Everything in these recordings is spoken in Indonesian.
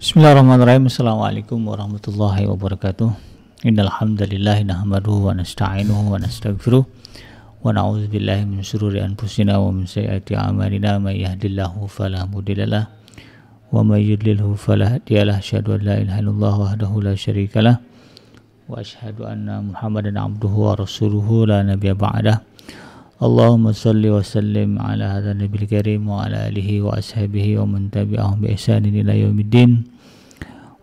Bismillahirrahmanirrahim. Assalamualaikum warahmatullahi wabarakatuh. Innal hamdalillah nahmaduhu wa nasta'inuhu wa nastaghfiruh wa na'udzu billahi min syururi anfusina wa min sayyiati a'malina may yahdihillahu fala mudhillalah wa may yudlilhu fala hadiyalah. Asyhadu an la ilaha illallah wahdahu la syarikalah wa asyhadu anna Muhammadan abduhu wa rasuluhu la nabiyya ba'dahu. اللهم صل وسلم على هذا النبي الكريم وعلى آله وأصحابه ومن تبعهم بإحسان إلى يوم الدين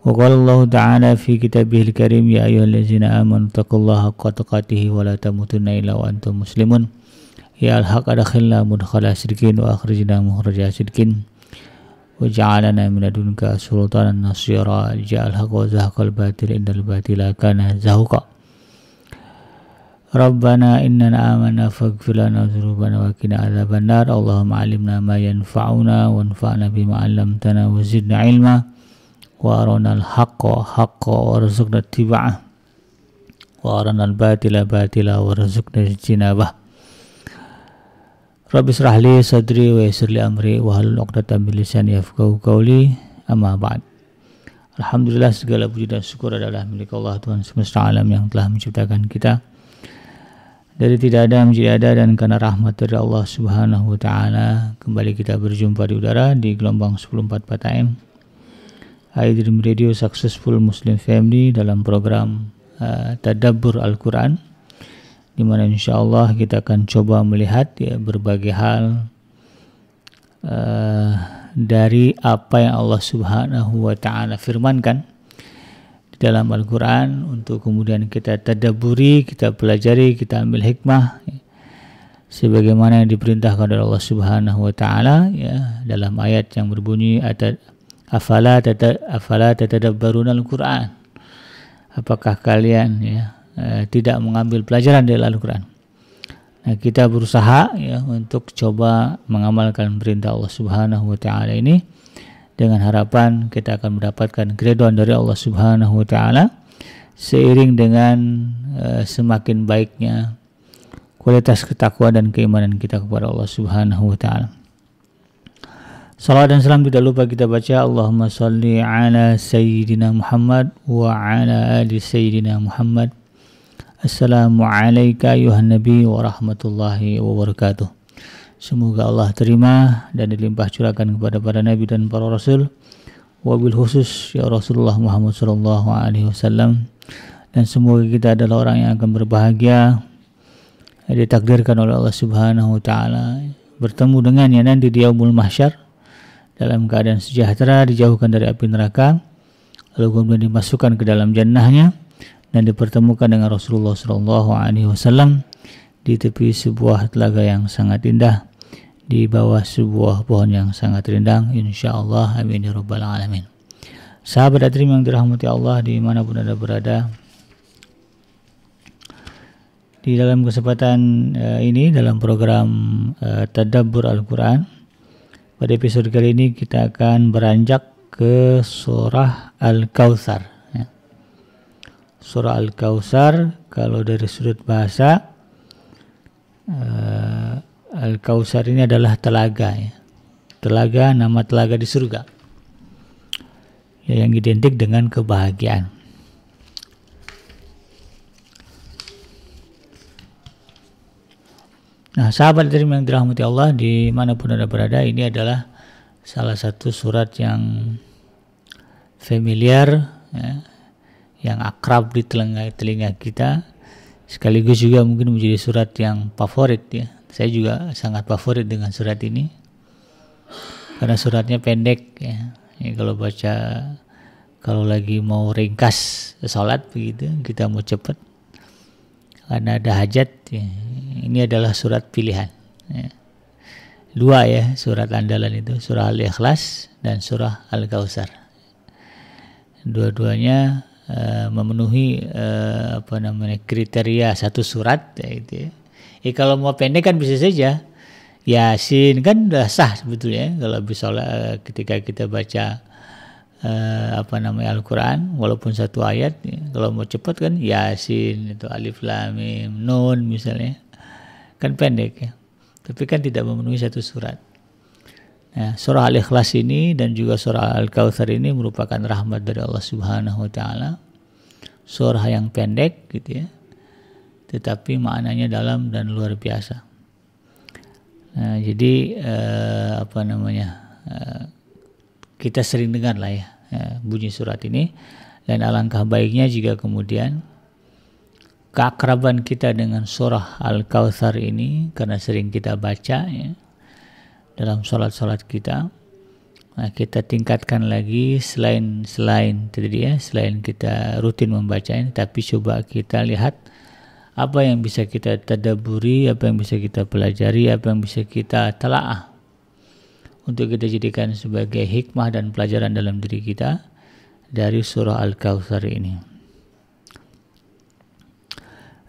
وقال الله تعالى في كتابه الكريم يا أيها الذين آمنوا اتقوا الله حق تقاته ولا تموتن إلا وأنتم مسلمون يا الحق أدخلنا مدخل سركين وأخرجنا مخرج سركين وجعلنا من لدنك سلطانا نصيرا جاء الحق وزهق الباطل إن الباطل كان زهوقا Rabbana innana amana faghfir lana dzunubana wa qina adzabannar. Allahumma 'allimna ma yanfa'una wanfa'na bima 'allamtana wa zidna ilma. Wa arinal haqqa haqqa warzuqna ittiba'ah. Wa arinal batila batila warzuqna ijtinabah. Rabbi israhli sadri wa yassirli amri wa halul 'uqdatam min lisani yafqahu qawli. Amma ba'd. Alhamdulillah segala puji dan syukur adalah milik Allah Tuhan semesta alam yang telah menciptakan kita dari tidak ada menjadi ada dan karena rahmat dari Allah Subhanahu wa taala kembali kita berjumpa di udara di gelombang 1044 AM Hadirin Radio Successful Muslim Family dalam program uh, Tadabbur Al-Qur'an di mana insyaallah kita akan coba melihat ya berbagai hal uh, dari apa yang Allah Subhanahu wa taala firmankan dalam Al-Quran untuk kemudian kita tadaburi, kita pelajari, kita ambil hikmah ya. sebagaimana yang diperintahkan oleh Allah Subhanahu wa taala ya dalam ayat yang berbunyi afala tata afala tatadabbaruna Al-Quran. Apakah kalian ya e, tidak mengambil pelajaran dari Al-Quran? Nah, kita berusaha ya untuk coba mengamalkan perintah Allah Subhanahu wa taala ini dengan harapan kita akan mendapatkan keriduan dari Allah Subhanahu wa taala seiring dengan uh, semakin baiknya kualitas ketakwaan dan keimanan kita kepada Allah Subhanahu wa taala. Salam dan salam tidak lupa kita baca Allahumma salli ala Sayyidina Muhammad wa ala ali Sayyidina Muhammad Assalamualaikum ayuhan nabi wa rahmatullahi wa barakatuh Semoga Allah terima dan dilimpah curahkan kepada para nabi dan para rasul. Wabil khusus ya Rasulullah Muhammad sallallahu alaihi wasallam dan semoga kita adalah orang yang akan berbahagia ditakdirkan oleh Allah Subhanahu wa taala bertemu dengannya nanti di yaumul mahsyar dalam keadaan sejahtera dijauhkan dari api neraka lalu kemudian dimasukkan ke dalam jannahnya dan dipertemukan dengan Rasulullah SAW di tepi sebuah telaga yang sangat indah di bawah sebuah pohon yang sangat rindang insyaallah amin ya rabbal alamin sahabat adrim yang dirahmati Allah di mana pun anda berada di dalam kesempatan uh, ini dalam program uh, Tadabbur Al-Quran pada episode kali ini kita akan beranjak ke surah Al-Kautsar ya. surah Al-Kautsar kalau dari sudut bahasa uh, Al Kausar ini adalah telaga ya. Telaga nama telaga di surga. Ya, yang identik dengan kebahagiaan. Nah, sahabat dari yang dirahmati Allah di dimanapun anda berada, ini adalah salah satu surat yang familiar, ya, yang akrab di telinga telinga kita, sekaligus juga mungkin menjadi surat yang favorit ya saya juga sangat favorit dengan surat ini karena suratnya pendek ya. ya kalau baca kalau lagi mau ringkas sholat begitu kita mau cepat karena ada hajat ya. ini adalah surat pilihan ya. dua ya surat andalan itu surah al ikhlas dan surah al kausar dua-duanya uh, memenuhi uh, apa namanya kriteria satu surat ya, itu ya Ya kalau mau pendek kan bisa saja Yasin kan sudah sah sebetulnya kalau bisa eh, ketika kita baca eh, apa namanya Al-Qur'an walaupun satu ayat ya, kalau mau cepat kan Yasin itu alif lam mim nun misalnya kan pendek ya tapi kan tidak memenuhi satu surat nah surah Al-Ikhlas ini dan juga surah Al-Kautsar ini merupakan rahmat dari Allah Subhanahu wa taala surah yang pendek gitu ya tetapi maknanya dalam dan luar biasa. Nah, jadi eh, apa namanya eh, kita sering dengar lah ya eh, bunyi surat ini dan alangkah baiknya jika kemudian keakraban kita dengan surah Al-Kautsar ini karena sering kita baca ya, dalam sholat-sholat kita nah, kita tingkatkan lagi selain selain tadi ya selain kita rutin membacanya tapi coba kita lihat apa yang bisa kita tadaburi, apa yang bisa kita pelajari, apa yang bisa kita telaah untuk kita jadikan sebagai hikmah dan pelajaran dalam diri kita dari surah Al-Kautsar ini.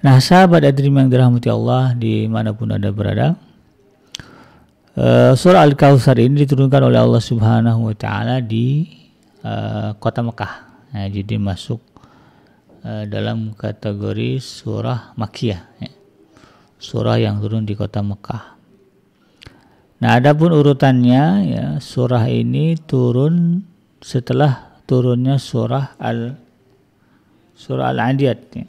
Nah sahabat adrim yang dirahmati Allah dimanapun anda berada eh, Surah Al-Kautsar ini diturunkan oleh Allah subhanahu wa ta'ala di uh, kota Mekah nah, Jadi masuk Eh, dalam kategori surah makiyah ya. surah yang turun di kota Mekah nah adapun urutannya ya surah ini turun setelah turunnya surah al surah al-adiyat ya.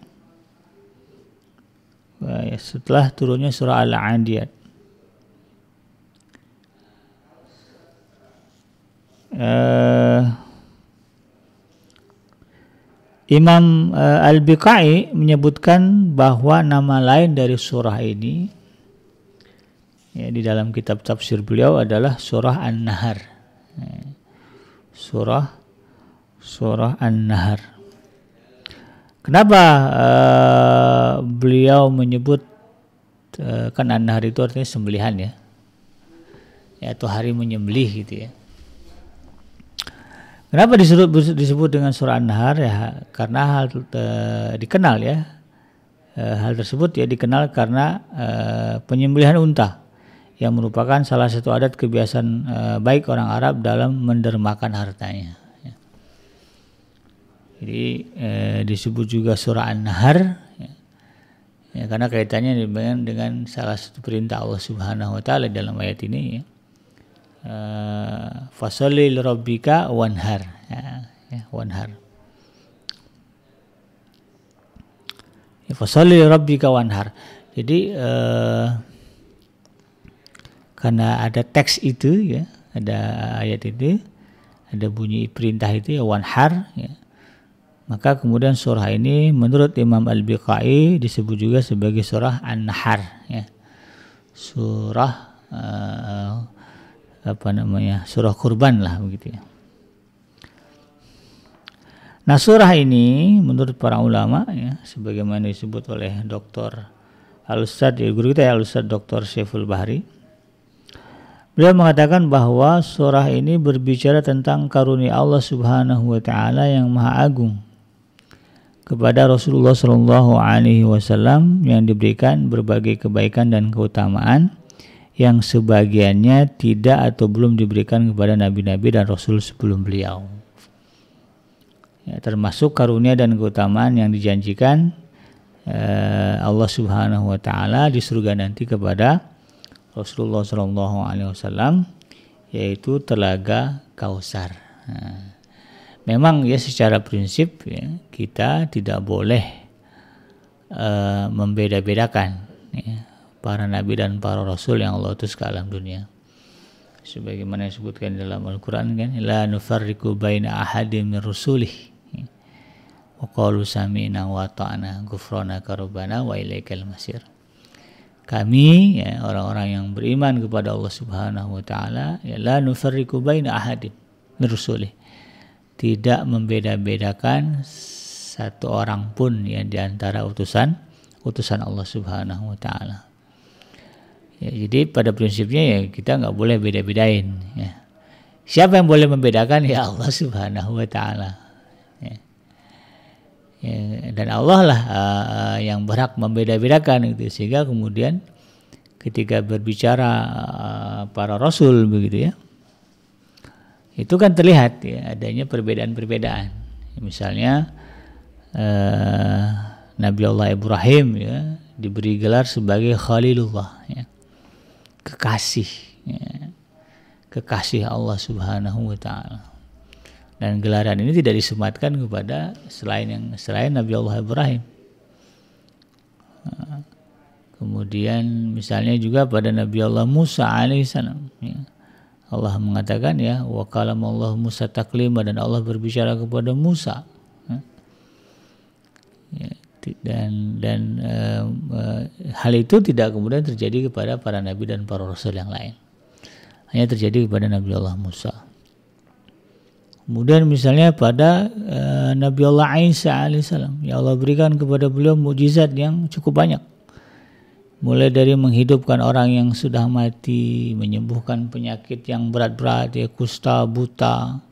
Eh, ya, setelah turunnya surah al-adiyat eh, Imam uh, Al-Biqai menyebutkan bahwa nama lain dari surah ini ya, di dalam kitab tafsir beliau adalah surah An-Nahar. Surah surah An-Nahar. Kenapa uh, beliau menyebut uh, kan An-Nahar itu artinya sembelihan ya? Yaitu hari menyembelih gitu ya. Kenapa disebut disebut dengan surah An-Nahr ya? Karena hal e, dikenal ya. E, hal tersebut ya dikenal karena e, penyembelihan unta yang merupakan salah satu adat kebiasaan e, baik orang Arab dalam mendermakan hartanya. Ya. Jadi e, disebut juga surah An-Nahr ya. ya. karena kaitannya dengan, dengan salah satu perintah Allah Subhanahu wa taala dalam ayat ini ya. Fasolil eh, fasolli lirabbika wanhar ya, ya wanhar Fasolil ya, fasolli wanhar jadi uh, karena ada teks itu ya ada ayat itu ada bunyi perintah itu ya wanhar ya. maka kemudian surah ini menurut Imam Al-Biqai disebut juga sebagai surah An-Nahar surah uh, apa namanya surah kurban lah begitu ya. Nah surah ini menurut para ulama ya sebagaimana disebut oleh Dr. al ya guru kita ya Al-Ustad Dr. Syaiful Bahri beliau mengatakan bahwa surah ini berbicara tentang karunia Allah Subhanahu wa taala yang maha agung kepada Rasulullah Shallallahu Alaihi Wasallam yang diberikan berbagai kebaikan dan keutamaan yang sebagiannya tidak atau belum diberikan kepada nabi-nabi dan rasul sebelum beliau. Ya, termasuk karunia dan keutamaan yang dijanjikan eh, Allah Subhanahu wa taala di surga nanti kepada Rasulullah SAW, alaihi wasallam yaitu telaga Kausar. Nah, memang ya secara prinsip ya, kita tidak boleh eh, membeda-bedakan ya, para nabi dan para rasul yang Allah utus ke alam dunia sebagaimana disebutkan dalam Al-Qur'an kan la nufarriqu baina ahadim min rusulih wa qalu sami'na wa ta'na ghufranaka rabbana wa ilaikal masir kami ya, orang-orang yang beriman kepada Allah Subhanahu wa taala ya la nufarriqu baina ahadim min rusulih tidak membeda-bedakan satu orang pun yang diantara utusan utusan Allah Subhanahu wa taala Ya, jadi pada prinsipnya ya kita nggak boleh beda-bedain. Ya. Siapa yang boleh membedakan ya Allah Subhanahu Wa Taala. Ya. Ya, dan Allah lah uh, yang berhak membeda-bedakan itu sehingga kemudian ketika berbicara uh, para rasul begitu ya itu kan terlihat ya adanya perbedaan-perbedaan misalnya uh, Nabi Allah Ibrahim ya diberi gelar sebagai Khalilullah ya kekasih ya. kekasih Allah Subhanahu wa taala. Dan gelaran ini tidak disematkan kepada selain yang selain Nabi Allah Ibrahim. Kemudian misalnya juga pada Nabi Allah Musa alaihissalam. Ya. Allah mengatakan ya wa Allah Musa taklima dan Allah berbicara kepada Musa. Ya dan dan uh, hal itu tidak kemudian terjadi kepada para nabi dan para rasul yang lain hanya terjadi kepada Nabi Allah Musa kemudian misalnya pada uh, Nabi Allah Isa alaihissalam ya Allah berikan kepada beliau mujizat yang cukup banyak mulai dari menghidupkan orang yang sudah mati menyembuhkan penyakit yang berat-berat ya kusta buta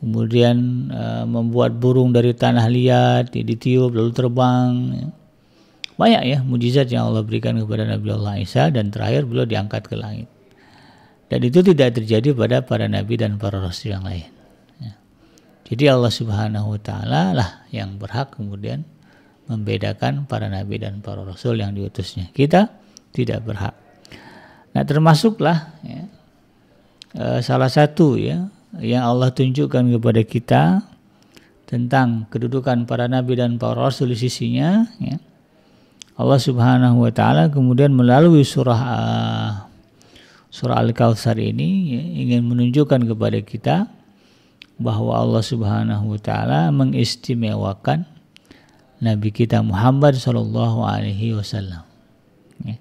kemudian uh, membuat burung dari tanah liat ya, ditiup lalu terbang ya. banyak ya mujizat yang Allah berikan kepada Nabi Allah Isa dan terakhir beliau diangkat ke langit dan itu tidak terjadi pada para nabi dan para rasul yang lain ya. jadi Allah Subhanahu Wa Taala lah yang berhak kemudian membedakan para nabi dan para rasul yang diutusnya kita tidak berhak nah termasuklah ya, eh, salah satu ya yang Allah tunjukkan kepada kita tentang kedudukan para nabi dan para rasul di sisinya ya. Allah Subhanahu wa taala kemudian melalui surah uh, surah Al-Kautsar ini ya, ingin menunjukkan kepada kita bahwa Allah Subhanahu wa taala mengistimewakan nabi kita Muhammad sallallahu alaihi wasallam. Ya.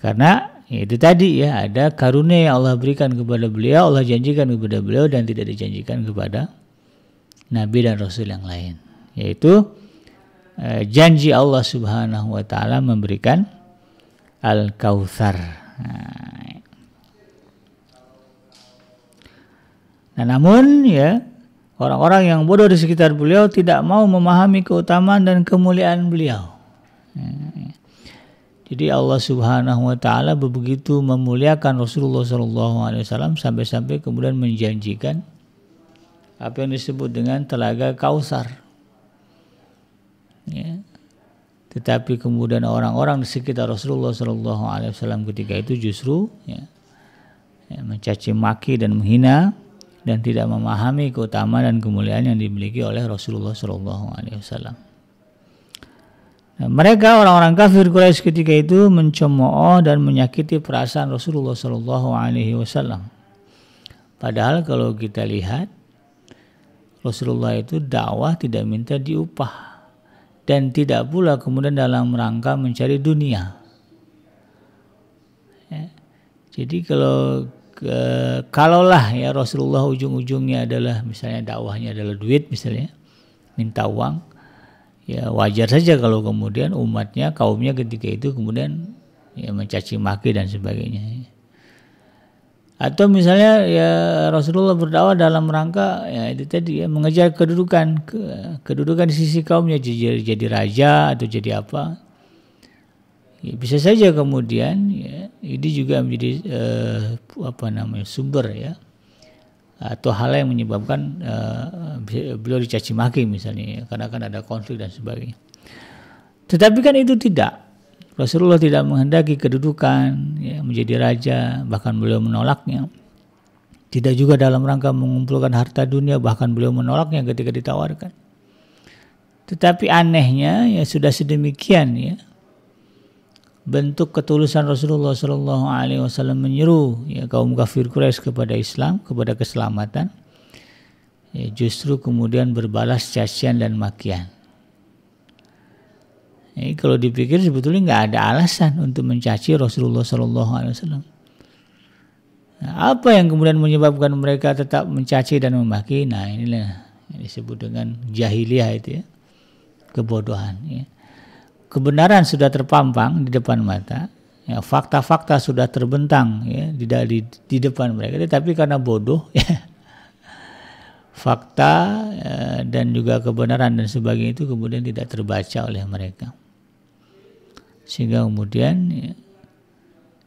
karena itu tadi ya ada karunia yang Allah berikan kepada beliau, Allah janjikan kepada beliau dan tidak dijanjikan kepada nabi dan rasul yang lain. Yaitu eh, janji Allah Subhanahu wa taala memberikan Al-Kautsar. nah, nah namun ya Orang-orang yang bodoh di sekitar beliau tidak mau memahami keutamaan dan kemuliaan beliau. Jadi Allah Subhanahu wa taala begitu memuliakan Rasulullah sallallahu alaihi wasallam sampai-sampai kemudian menjanjikan apa yang disebut dengan telaga Kausar. Ya. Tetapi kemudian orang-orang di sekitar Rasulullah sallallahu alaihi wasallam ketika itu justru ya, ya, mencaci maki dan menghina dan tidak memahami keutamaan dan kemuliaan yang dimiliki oleh Rasulullah sallallahu alaihi wasallam. Mereka orang-orang kafir Quraisy ketika itu mencemooh dan menyakiti perasaan Rasulullah Shallallahu Alaihi Wasallam. Padahal kalau kita lihat Rasulullah itu dakwah tidak minta diupah dan tidak pula kemudian dalam rangka mencari dunia. Ya, jadi kalau kalaulah ya Rasulullah ujung-ujungnya adalah misalnya dakwahnya adalah duit misalnya minta uang ya wajar saja kalau kemudian umatnya kaumnya ketika itu kemudian ya mencaci maki dan sebagainya atau misalnya ya Rasulullah berdakwah dalam rangka ya itu tadi ya mengejar kedudukan kedudukan di sisi kaumnya jadi jadi raja atau jadi apa ya, bisa saja kemudian ya ini juga menjadi eh, apa namanya sumber ya atau hal yang menyebabkan uh, beliau dicaci maki misalnya karena kan ada konflik dan sebagainya. Tetapi kan itu tidak. Rasulullah tidak menghendaki kedudukan ya, menjadi raja, bahkan beliau menolaknya. Tidak juga dalam rangka mengumpulkan harta dunia, bahkan beliau menolaknya ketika ditawarkan. Tetapi anehnya ya sudah sedemikian ya bentuk ketulusan Rasulullah Shallallahu Alaihi Wasallam menyeru ya, kaum kafir Quraisy kepada Islam, kepada keselamatan, ya, justru kemudian berbalas cacian dan makian. Ya, kalau dipikir sebetulnya nggak ada alasan untuk mencaci Rasulullah Shallallahu Alaihi Wasallam. Nah, apa yang kemudian menyebabkan mereka tetap mencaci dan memaki? Nah inilah yang disebut dengan jahiliyah itu ya, kebodohan. Ya kebenaran sudah terpampang di depan mata, ya, fakta-fakta sudah terbentang ya, di, di, di depan mereka, tapi karena bodoh, ya, fakta ya, dan juga kebenaran dan sebagainya itu kemudian tidak terbaca oleh mereka, sehingga kemudian ya,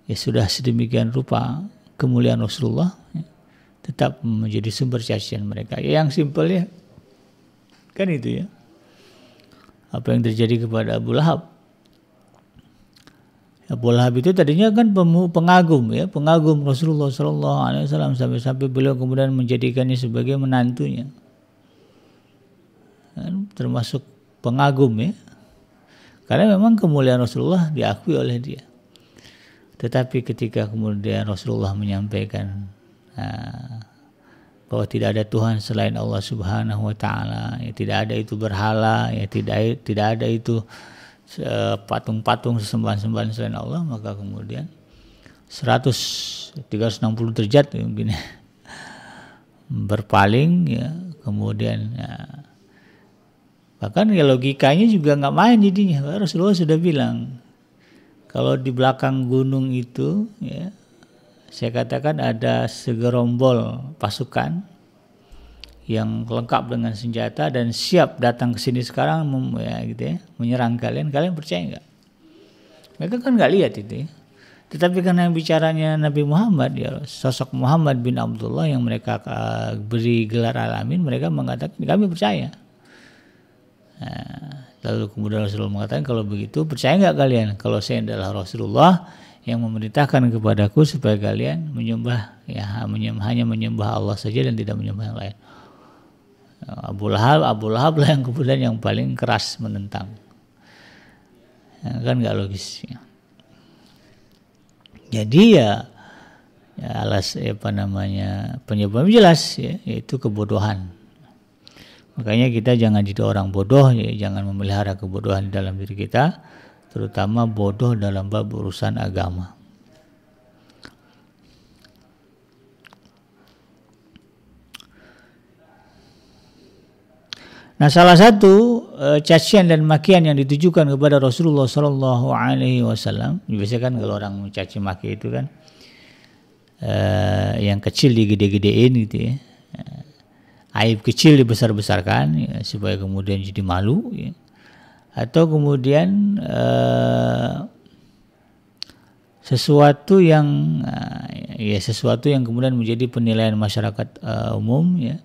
ya sudah sedemikian rupa kemuliaan Rasulullah ya, tetap menjadi sumber cacian mereka. Ya, yang simpel ya, kan itu ya apa yang terjadi kepada Abu Lahab. Abu Lahab itu tadinya kan pengagum ya, pengagum Rasulullah Shallallahu Alaihi Wasallam sampai-sampai beliau kemudian menjadikannya sebagai menantunya, kan, termasuk pengagum ya, karena memang kemuliaan Rasulullah diakui oleh dia. Tetapi ketika kemudian Rasulullah menyampaikan nah, bahwa tidak ada Tuhan selain Allah Subhanahu wa taala ya tidak ada itu berhala ya tidak tidak ada itu patung-patung sesembahan-sembahan selain Allah maka kemudian 100 360 derajat ya, mungkin ya, berpaling ya kemudian ya, bahkan ya logikanya juga nggak main jadinya Rasulullah sudah bilang kalau di belakang gunung itu ya saya katakan ada segerombol pasukan yang lengkap dengan senjata dan siap datang ke sini sekarang ya, gitu ya, menyerang kalian, kalian percaya nggak? Mereka kan nggak lihat itu. Ya. Tetapi karena yang bicaranya Nabi Muhammad, ya sosok Muhammad bin Abdullah yang mereka eh, beri gelar alamin, mereka mengatakan kami percaya. Nah, lalu kemudian Rasulullah mengatakan kalau begitu percaya nggak kalian kalau saya adalah Rasulullah yang memerintahkan kepadaku supaya kalian menyembah ya menyembah, hanya menyembah Allah saja dan tidak menyembah yang lain. Abu Lahab, Abu Lahab lah yang kemudian yang paling keras menentang. Ya, kan nggak logis. Ya. Jadi ya, ya alas ya apa namanya penyebabnya jelas ya, yaitu kebodohan. Makanya kita jangan jadi orang bodoh, ya, jangan memelihara kebodohan di dalam diri kita terutama bodoh dalam bab urusan agama. Nah, salah satu e, cacian dan makian yang ditujukan kepada Rasulullah Shallallahu Alaihi Wasallam, biasanya kan kalau orang mencaci maki itu kan e, yang kecil digede-gedein gitu ya, e, aib kecil dibesar-besarkan ya, supaya kemudian jadi malu. Ya atau kemudian uh, sesuatu yang uh, ya sesuatu yang kemudian menjadi penilaian masyarakat uh, umum ya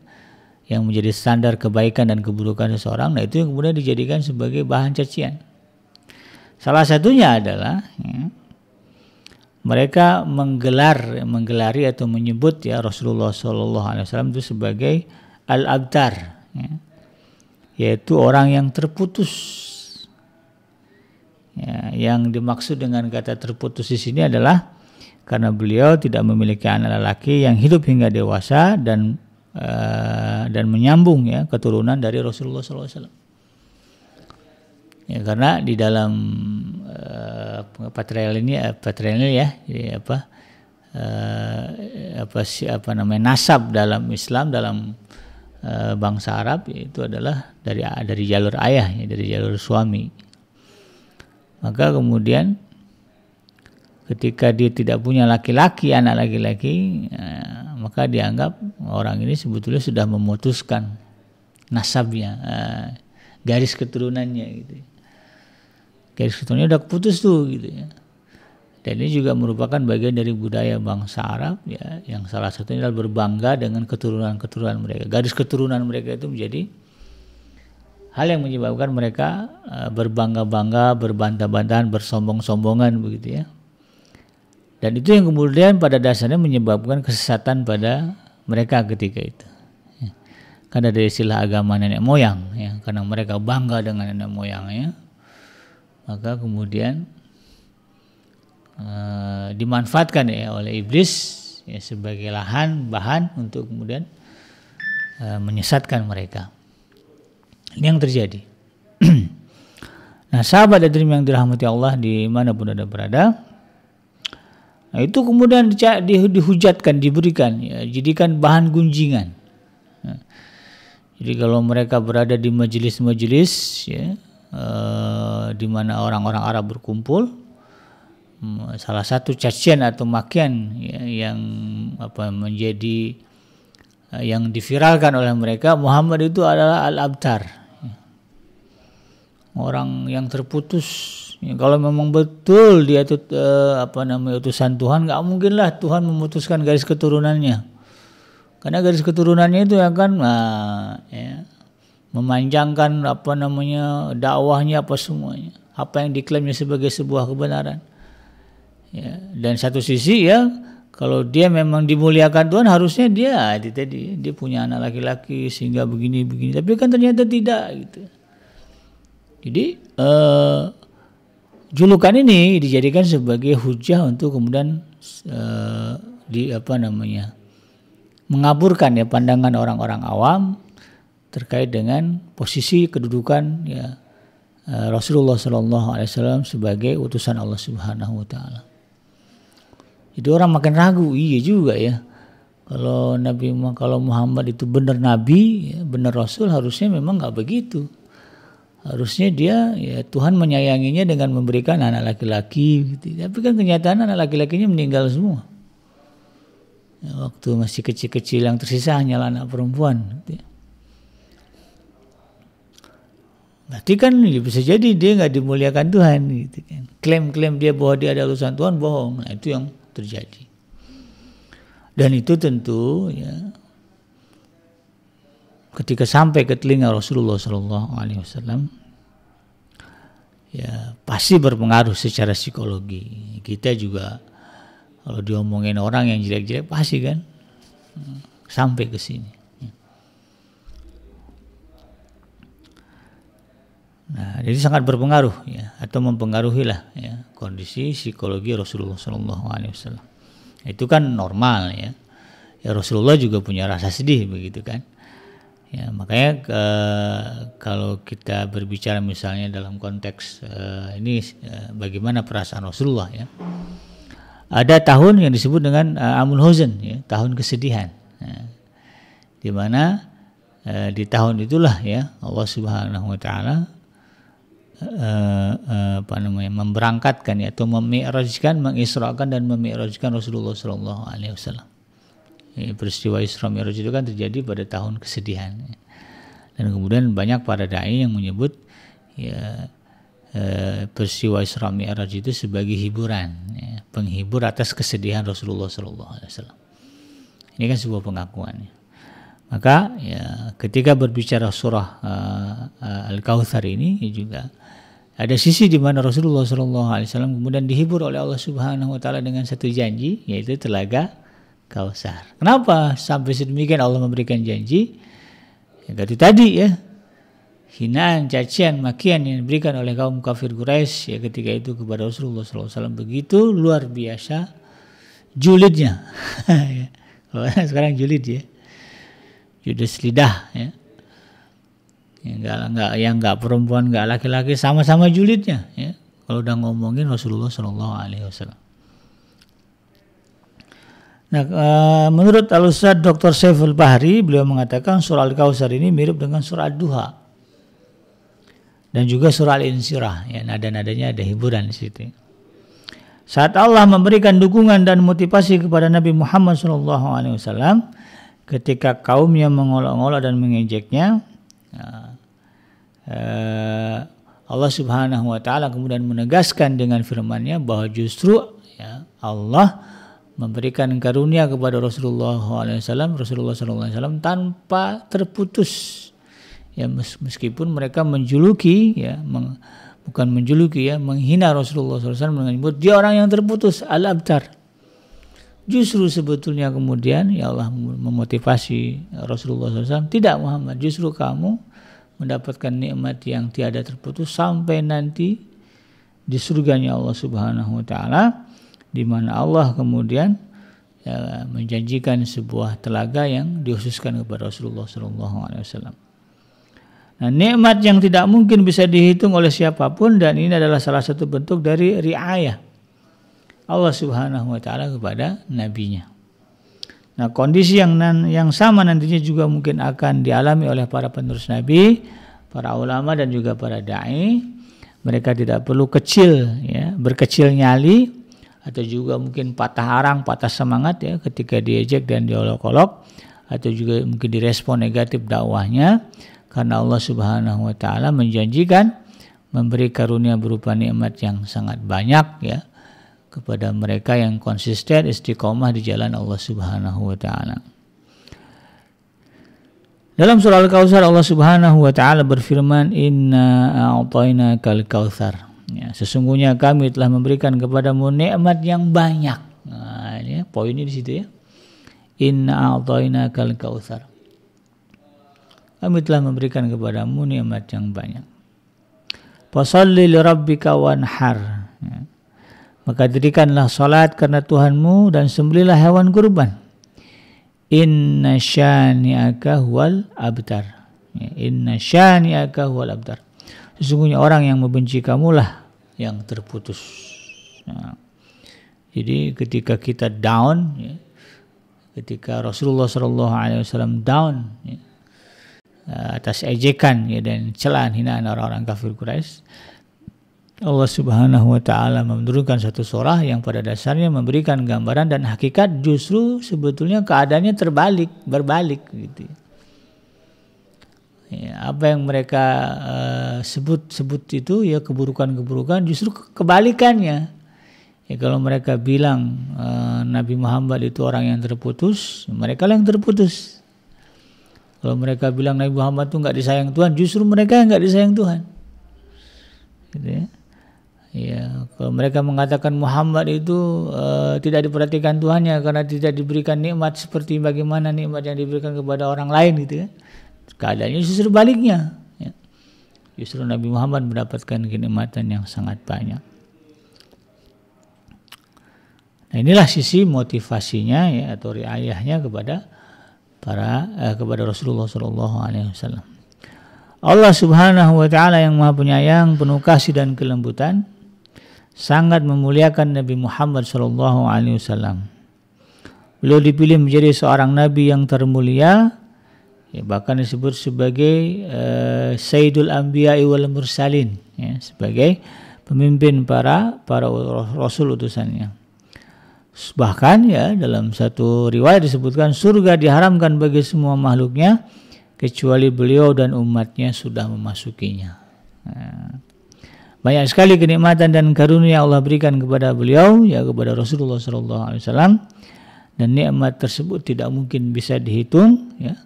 yang menjadi standar kebaikan dan keburukan seseorang nah itu yang kemudian dijadikan sebagai bahan cacian salah satunya adalah ya, mereka menggelar menggelari atau menyebut ya Rasulullah Shallallahu Alaihi Wasallam itu sebagai al abtar ya, yaitu orang yang terputus Ya, yang dimaksud dengan kata terputus di sini adalah karena beliau tidak memiliki anak laki yang hidup hingga dewasa dan uh, dan menyambung ya keturunan dari Rasulullah SAW. Ya, karena di dalam uh, eh, patrial ini eh, patrial ya, jadi apa uh, apa si, apa namanya nasab dalam Islam dalam uh, bangsa Arab itu adalah dari dari jalur ayah ya, dari jalur suami maka kemudian ketika dia tidak punya laki-laki anak laki-laki eh, maka dianggap orang ini sebetulnya sudah memutuskan nasabnya eh, garis keturunannya gitu garis keturunannya udah putus tuh gitu ya dan ini juga merupakan bagian dari budaya bangsa Arab ya yang salah satunya adalah berbangga dengan keturunan-keturunan mereka garis keturunan mereka itu menjadi hal yang menyebabkan mereka eh, berbangga-bangga, berbantah-bantahan, bersombong-sombongan begitu ya. Dan itu yang kemudian pada dasarnya menyebabkan kesesatan pada mereka ketika itu. Ya. Karena dari istilah agama nenek moyang, ya, karena mereka bangga dengan nenek moyangnya, maka kemudian uh, dimanfaatkan ya oleh iblis ya, sebagai lahan bahan untuk kemudian uh, menyesatkan mereka. Ini yang terjadi. nah, sahabat dan yang dirahmati Allah di mana pun ada berada, nah, itu kemudian dihujatkan, diberikan, ya, jadikan bahan gunjingan. Nah, jadi kalau mereka berada di majelis-majelis, ya, e, di mana orang-orang Arab berkumpul, hmm, salah satu cacian atau makian ya, yang apa menjadi Eh, yang diviralkan oleh mereka Muhammad itu adalah al-abtar orang yang terputus ya, kalau memang betul dia itu eh, apa namanya utusan Tuhan nggak mungkinlah Tuhan memutuskan garis keturunannya karena garis keturunannya itu akan nah, ya, memanjangkan apa namanya dakwahnya apa semuanya apa yang diklaimnya sebagai sebuah kebenaran ya, dan satu sisi ya kalau dia memang dimuliakan Tuhan harusnya dia di tadi dia punya anak laki-laki sehingga begini begini tapi kan ternyata tidak gitu jadi uh, julukan ini dijadikan sebagai hujah untuk kemudian uh, di apa namanya mengaburkan ya pandangan orang-orang awam terkait dengan posisi kedudukan ya uh, Rasulullah Shallallahu Alaihi Wasallam sebagai utusan Allah Subhanahu Wa Taala itu orang makin ragu iya juga ya kalau Nabi kalau Muhammad itu benar Nabi ya, benar Rasul harusnya memang nggak begitu harusnya dia ya Tuhan menyayanginya dengan memberikan anak laki-laki gitu. tapi kan kenyataan anak laki-lakinya meninggal semua ya, waktu masih kecil-kecil yang tersisa hanyalah anak perempuan gitu. Ya. berarti kan ya bisa jadi dia nggak dimuliakan Tuhan gitu kan klaim-klaim dia bahwa dia ada urusan Tuhan bohong nah itu yang terjadi. Dan itu tentu ya, ketika sampai ke telinga Rasulullah Shallallahu Alaihi Wasallam, ya pasti berpengaruh secara psikologi. Kita juga kalau diomongin orang yang jelek-jelek pasti kan sampai ke sini. Nah, jadi sangat berpengaruh ya atau mempengaruhi lah ya, kondisi psikologi Rasulullah Shallallahu Itu kan normal ya. ya. Rasulullah juga punya rasa sedih begitu kan. Ya, makanya ke, eh, kalau kita berbicara misalnya dalam konteks eh, ini eh, bagaimana perasaan Rasulullah ya. Ada tahun yang disebut dengan e, Amul ya, tahun kesedihan. Ya. di mana di tahun itulah ya Allah Subhanahu wa taala Eh, eh, apa namanya memberangkatkan yaitu memi'rajkan mengisrakan dan memi'rajkan Rasulullah Shallallahu alaihi wasallam. peristiwa Isra Mi'raj itu kan terjadi pada tahun kesedihan. Dan kemudian banyak para dai yang menyebut ya eh, peristiwa Isra Mi'raj itu sebagai hiburan, ya, penghibur atas kesedihan Rasulullah Shallallahu alaihi wasallam. Ini kan sebuah pengakuan. Ya. Maka ya ketika berbicara surah uh, uh, Al-Kautsar ini ya juga ada sisi di mana Rasulullah SAW kemudian dihibur oleh Allah Subhanahu Wa Taala dengan satu janji, yaitu telaga Kausar. Kenapa sampai sedemikian Allah memberikan janji? Ya, tadi ya, hinaan, cacian, makian yang diberikan oleh kaum kafir Quraisy ya ketika itu kepada Rasulullah SAW begitu luar biasa julidnya. Ya. sekarang julid ya, judes lidah ya Ya, nggak yang nggak perempuan nggak laki-laki sama-sama julidnya ya kalau udah ngomongin Rasulullah Shallallahu Alaihi Wasallam Nah, e, menurut Alusad Dr. Saiful Bahri, beliau mengatakan surah Al-Kausar ini mirip dengan surah Duha dan juga surah Al-Insyirah. Ya, nada-nadanya ada hiburan di situ. Saat Allah memberikan dukungan dan motivasi kepada Nabi Muhammad SAW, ketika kaumnya mengolok-olok dan mengejeknya, nah, Eh, Allah Subhanahu wa taala kemudian menegaskan dengan firman-Nya bahwa justru ya, Allah memberikan karunia kepada Rasulullah SAW, Rasulullah SAW tanpa terputus, ya meskipun mereka menjuluki, ya meng, bukan menjuluki ya, menghina Rasulullah SAW menyebut dia orang yang terputus, al-abtar. Justru sebetulnya kemudian ya Allah memotivasi Rasulullah SAW, tidak Muhammad, justru kamu mendapatkan nikmat yang tiada terputus sampai nanti di surganya Allah Subhanahu wa taala di mana Allah kemudian ya, menjanjikan sebuah telaga yang dikhususkan kepada Rasulullah sallallahu alaihi wasallam. Nah, nikmat yang tidak mungkin bisa dihitung oleh siapapun dan ini adalah salah satu bentuk dari riayah Allah Subhanahu wa taala kepada nabinya. Nah, kondisi yang yang sama nantinya juga mungkin akan dialami oleh para penerus Nabi, para ulama dan juga para dai. Mereka tidak perlu kecil ya, berkecil nyali atau juga mungkin patah arang, patah semangat ya ketika diejek dan diolok-olok atau juga mungkin direspon negatif dakwahnya karena Allah Subhanahu wa taala menjanjikan memberi karunia berupa nikmat yang sangat banyak ya kepada mereka yang konsisten istiqomah di jalan Allah Subhanahu wa taala. Dalam surah Al-Kautsar Allah Subhanahu wa taala berfirman, "Inna a'tainakal kautsar." Ya, sesungguhnya kami telah memberikan kepadamu nikmat yang banyak. Nah, ini ya, poinnya di situ ya. Inna a'tainakal kautsar. Kami telah memberikan kepadamu nikmat yang banyak. Fasalli li rabbika wanhar. Ya. Maka dirikanlah salat karena Tuhanmu dan sembelilah hewan kurban. Inna syani'aka huwal abtar. Ya, inna syani'aka huwal abtar. Sesungguhnya orang yang membenci kamulah yang terputus. Nah, jadi ketika kita down, ya, ketika Rasulullah Shallallahu Alaihi Wasallam down ya, atas ejekan ya, dan celaan hinaan orang-orang kafir Quraisy, Allah Subhanahu wa taala menurunkan satu surah yang pada dasarnya memberikan gambaran dan hakikat justru sebetulnya keadaannya terbalik, berbalik gitu. Ya, apa yang mereka sebut-sebut eh, uh, itu ya keburukan-keburukan justru kebalikannya. Ya kalau mereka bilang uh, Nabi Muhammad itu orang yang terputus, mereka yang terputus. Kalau mereka bilang Nabi Muhammad itu nggak disayang Tuhan, justru mereka yang nggak disayang Tuhan. Gitu ya. Ya, kalau mereka mengatakan Muhammad itu uh, tidak diperhatikan Tuhannya karena tidak diberikan nikmat seperti bagaimana nikmat yang diberikan kepada orang lain gitu kan. Keadaannya justru baliknya. Ya. Justru Nabi Muhammad mendapatkan kenikmatan yang sangat banyak. Nah, inilah sisi motivasinya ya atau riayahnya kepada para eh, kepada Rasulullah Shallallahu alaihi wasallam. Allah Subhanahu wa taala yang Maha Penyayang, penuh kasih dan kelembutan sangat memuliakan Nabi Muhammad Shallallahu Alaihi Wasallam. Beliau dipilih menjadi seorang nabi yang termulia, ya, bahkan disebut sebagai uh, Sayyidul Anbiya wal Mursalin, ya, sebagai pemimpin para para rasul utusannya. Bahkan ya dalam satu riwayat disebutkan surga diharamkan bagi semua makhluknya kecuali beliau dan umatnya sudah memasukinya. Nah. Banyak sekali kenikmatan dan karunia Allah berikan kepada beliau, ya kepada Rasulullah SAW. Dan nikmat tersebut tidak mungkin bisa dihitung ya,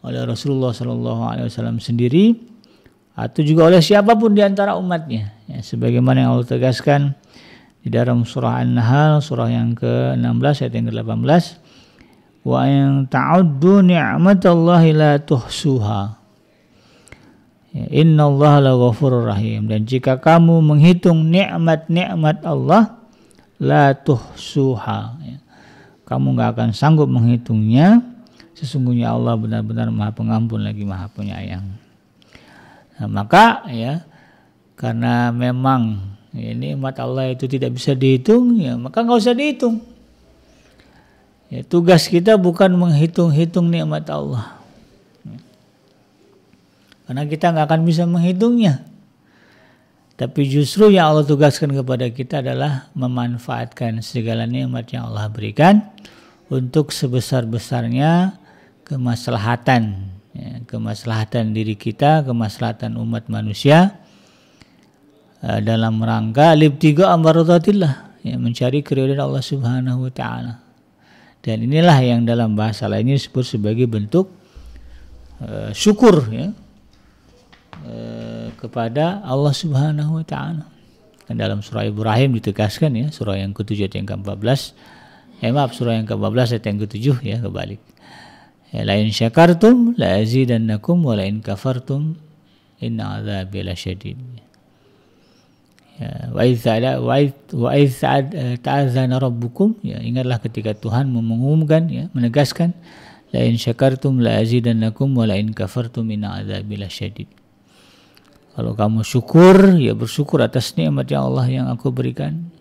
oleh Rasulullah SAW sendiri atau juga oleh siapapun diantara umatnya. Ya, sebagaimana yang Allah tegaskan di dalam surah An-Nahl, surah yang ke-16 ayat yang ke-18. Wa yang ta'uddu ni'matallahi la tuhsuha Ya, innallaha Allah la ghafurur rahim. Dan jika kamu menghitung nikmat-nikmat Allah, la tuhsuha. Ya, kamu nggak akan sanggup menghitungnya. Sesungguhnya Allah benar-benar maha pengampun lagi maha penyayang. Nah, maka ya karena memang ya, nikmat Allah itu tidak bisa dihitung, ya maka nggak usah dihitung. Ya, tugas kita bukan menghitung-hitung nikmat Allah karena kita nggak akan bisa menghitungnya. Tapi justru yang Allah tugaskan kepada kita adalah memanfaatkan segala nikmat yang Allah berikan untuk sebesar-besarnya kemaslahatan. Ya, kemaslahatan diri kita, kemaslahatan umat manusia e, dalam rangka libtigo ambaratatillah ya, mencari keriduan Allah Subhanahu wa taala. Dan inilah yang dalam bahasa lainnya disebut sebagai bentuk uh, syukur ya, Eh, kepada Allah Subhanahu wa taala. Kan dalam surah Ibrahim ditegaskan ya, surah yang ke-7 ayat yang ke-14. eh, maaf, surah yang ke-14 ayat yang ke-7 ya kebalik. Ya, la in syakartum la azidannakum wa la in kafartum inna azabi la syadid. Ya, wa eh, rabbukum ya ingatlah ketika Tuhan mengumumkan ya menegaskan la in syakartum la azidannakum wa la in kafartum inna adzabi syadid kalau kamu syukur, ya bersyukur atas nikmat yang Allah yang aku berikan,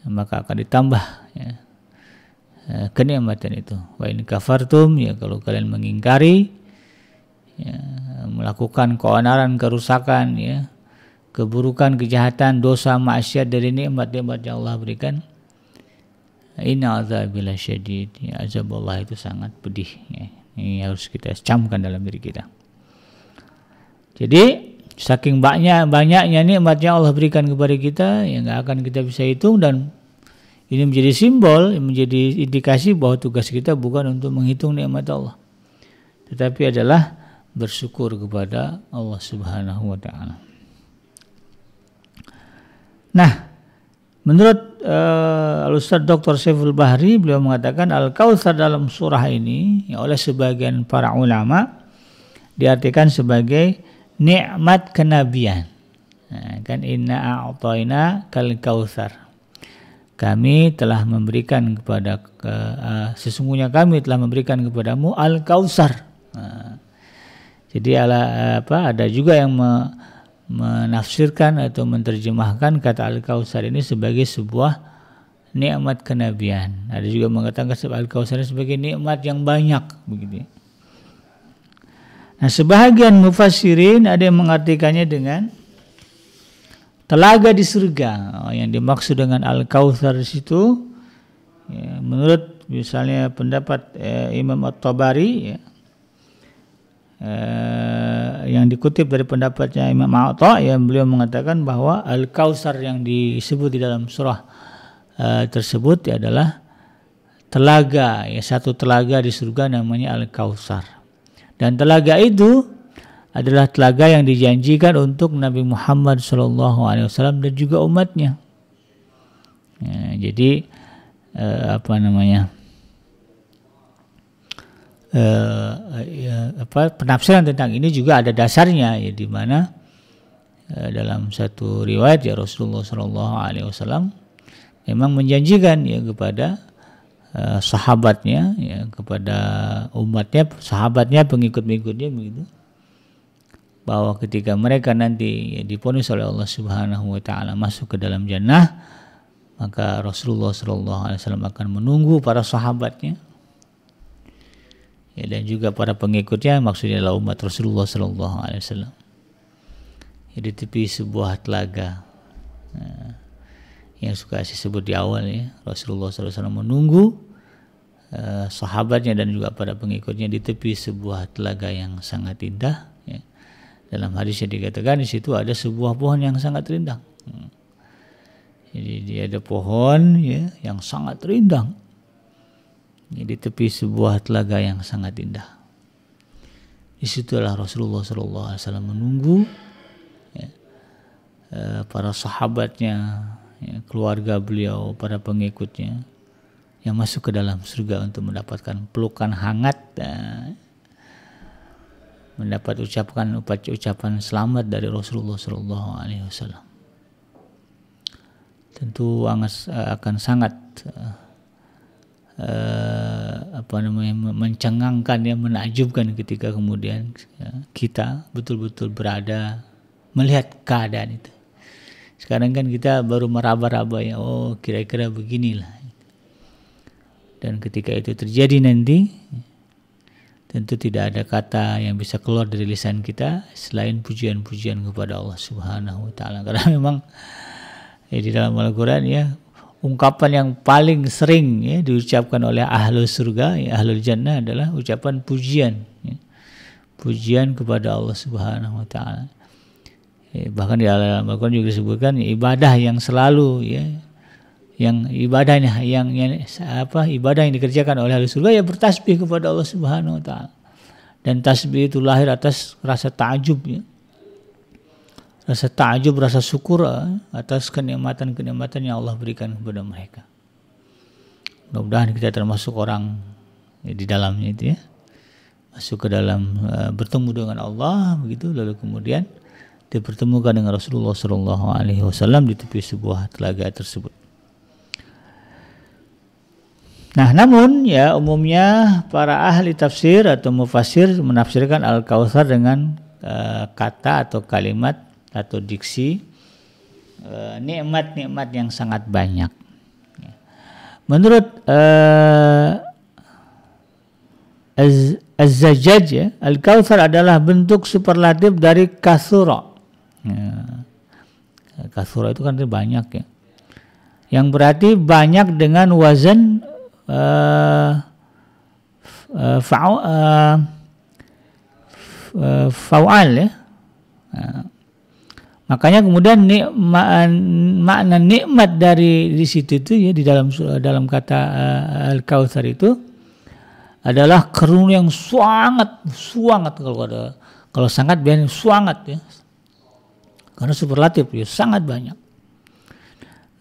ya, maka akan ditambah ya, eh, kenikmatan itu. Wa ini kafartum, ya kalau kalian mengingkari, ya, melakukan keonaran, kerusakan, ya, keburukan, kejahatan, dosa, maksiat dari nikmat-nikmat yang Allah berikan. Inna azabila syadid. Ya, azab Allah itu sangat pedih. Ya. Ini harus kita camkan dalam diri kita. Jadi saking banyak banyaknya nikmatnya Allah berikan kepada kita yang nggak akan kita bisa hitung dan ini menjadi simbol, menjadi indikasi bahwa tugas kita bukan untuk menghitung nikmat Allah, tetapi adalah bersyukur kepada Allah Subhanahu wa taala. Nah, menurut uh, eh, ustaz Dr. Saiful Bahri, beliau mengatakan Al-Kautsar dalam surah ini ya oleh sebagian para ulama diartikan sebagai nikmat kenabian. Nah, kan inna a'tayna kal kautsar. Kami telah memberikan kepada ke, uh, sesungguhnya kami telah memberikan kepadamu al kautsar. Nah, jadi ala, eh, apa ada juga yang me, menafsirkan atau menerjemahkan kata al kautsar ini sebagai sebuah nikmat kenabian. Ada juga mengatakan al kautsar sebagai nikmat yang banyak begitu. Ya. Nah, sebahagian mufassirin ada yang mengartikannya dengan telaga di surga. Oh, yang dimaksud dengan Al-Kautsar di situ ya, menurut misalnya pendapat eh, Imam At-Tabari ya, eh, yang dikutip dari pendapatnya Imam Ma'ata yang beliau mengatakan bahwa Al-Kautsar yang disebut di dalam surah eh, tersebut ya, adalah telaga ya satu telaga di surga namanya Al-Kautsar. Dan telaga itu adalah telaga yang dijanjikan untuk Nabi Muhammad SAW dan juga umatnya. Ya, jadi eh, apa namanya eh, ya, apa penafsiran tentang ini juga ada dasarnya ya di mana eh, dalam satu riwayat ya Rasulullah SAW memang menjanjikan ya kepada Eh, sahabatnya ya kepada umatnya sahabatnya pengikut-pengikutnya begitu bahwa ketika mereka nanti ya, diponis oleh Allah Subhanahu wa taala masuk ke dalam jannah maka Rasulullah Sallallahu alaihi wasallam akan menunggu para sahabatnya ya, dan juga para pengikutnya maksudnya adalah umat Rasulullah Sallallahu alaihi wasallam ya, di tepi sebuah telaga nah, yang suka saya sebut di awal ya Rasulullah Sallallahu Alaihi Wasallam menunggu Eh, sahabatnya dan juga para pengikutnya di tepi sebuah telaga yang sangat indah. Ya. Dalam hadisnya dikatakan di situ ada sebuah pohon yang sangat rindang. Hmm. Jadi dia ada pohon ya, yang sangat rindang ya, di tepi sebuah telaga yang sangat indah. Disitulah Rasulullah Alaihi Wasallam menunggu ya, eh, para sahabatnya, ya, keluarga beliau, para pengikutnya yang masuk ke dalam surga untuk mendapatkan pelukan hangat eh, mendapat ucapkan ucapan selamat dari Rasulullah Shallallahu Alaihi Wasallam tentu eh, akan sangat eh, apa namanya mencengangkan ya menakjubkan ketika kemudian ya, kita betul-betul berada melihat keadaan itu sekarang kan kita baru meraba-raba ya oh kira-kira beginilah dan ketika itu terjadi nanti tentu tidak ada kata yang bisa keluar dari lisan kita selain pujian-pujian kepada Allah Subhanahu wa taala karena memang ya, di dalam Al-Qur'an ya ungkapan yang paling sering ya diucapkan oleh ahlu surga ya, ahlul jannah adalah ucapan pujian ya. pujian kepada Allah Subhanahu wa taala ya, bahkan di dalam Al-Qur'an juga disebutkan ya, ibadah yang selalu ya yang ibadahnya yang, yang apa ibadah yang dikerjakan oleh ahli surga ya bertasbih kepada Allah Subhanahu wa taala. Dan tasbih itu lahir atas rasa takjub ya. Rasa takjub, rasa syukur eh, atas kenikmatan-kenikmatan yang Allah berikan kepada mereka. Mudah-mudahan kita termasuk orang ya, di dalamnya itu ya. Masuk ke dalam uh, bertemu dengan Allah begitu lalu kemudian dipertemukan dengan Rasulullah SAW Alaihi Wasallam di tepi sebuah telaga tersebut. Nah, namun ya umumnya para ahli tafsir atau mufasir menafsirkan Al-Kautsar dengan uh, kata atau kalimat atau diksi uh, nikmat-nikmat yang sangat banyak. Menurut e, Az-Zajjaj ya, Al-Kautsar adalah bentuk superlatif dari kasura. Ya. Kasura itu kan banyak ya. Yang berarti banyak dengan wazan Eh, faal ya. Nah, makanya kemudian nikmat, makna nikmat dari di situ itu ya di dalam dalam kata eh, al kautsar itu adalah kerun yang sangat sangat kalau ada kalau sangat biasanya sangat ya karena superlatif ya sangat banyak